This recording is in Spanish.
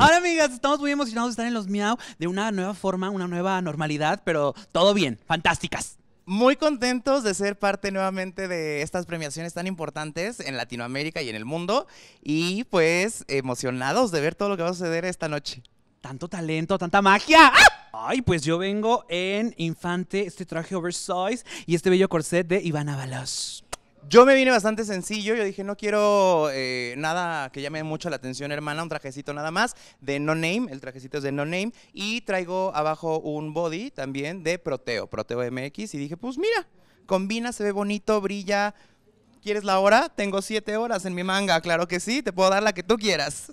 Ahora, amigas, estamos muy emocionados de estar en los Miau de una nueva forma, una nueva normalidad, pero todo bien, fantásticas. Muy contentos de ser parte nuevamente de estas premiaciones tan importantes en Latinoamérica y en el mundo. Y pues emocionados de ver todo lo que va a suceder esta noche. Tanto talento, tanta magia. ¡Ah! Ay, pues yo vengo en Infante, este traje oversize y este bello corset de Ivana Balas. Yo me vine bastante sencillo, yo dije, no quiero eh, nada que llame mucho la atención, hermana, un trajecito nada más de No Name, el trajecito es de No Name, y traigo abajo un body también de Proteo, Proteo MX, y dije, pues mira, combina, se ve bonito, brilla. ¿Quieres la hora? Tengo siete horas en mi manga, claro que sí, te puedo dar la que tú quieras.